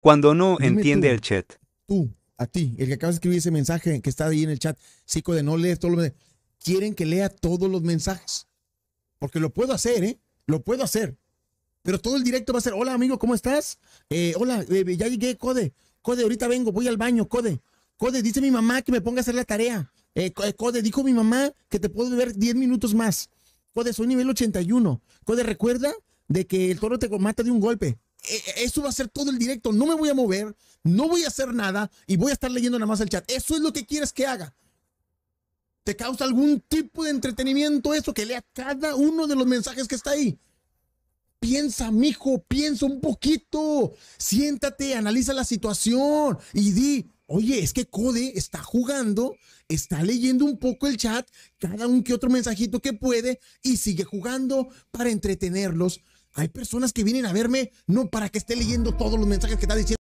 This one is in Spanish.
Cuando no entiende el chat. Tú, a ti, el que acabas de escribir ese mensaje que está ahí en el chat, Sí, de no leer todos los mensajes. Quieren que lea todos los mensajes. Porque lo puedo hacer, ¿eh? Lo puedo hacer. Pero todo el directo va a ser, hola amigo, ¿cómo estás? Eh, hola, eh, ya llegué, Code. Code, ahorita vengo, voy al baño, Code. Code, dice mi mamá que me ponga a hacer la tarea. Eh, eh Code, dijo mi mamá que te puedo ver 10 minutos más. Code, soy nivel 81. Code, recuerda de que el toro te mata de un golpe. Eh, eh, eso va a ser todo el directo. No me voy a mover, no voy a hacer nada y voy a estar leyendo nada más el chat. Eso es lo que quieres que haga. ¿Te causa algún tipo de entretenimiento eso? Que lea cada uno de los mensajes que está ahí. Piensa, mijo, piensa un poquito. Siéntate, analiza la situación y di, oye, es que Code está jugando, está leyendo un poco el chat, cada un que otro mensajito que puede y sigue jugando para entretenerlos hay personas que vienen a verme no para que esté leyendo todos los mensajes que está diciendo.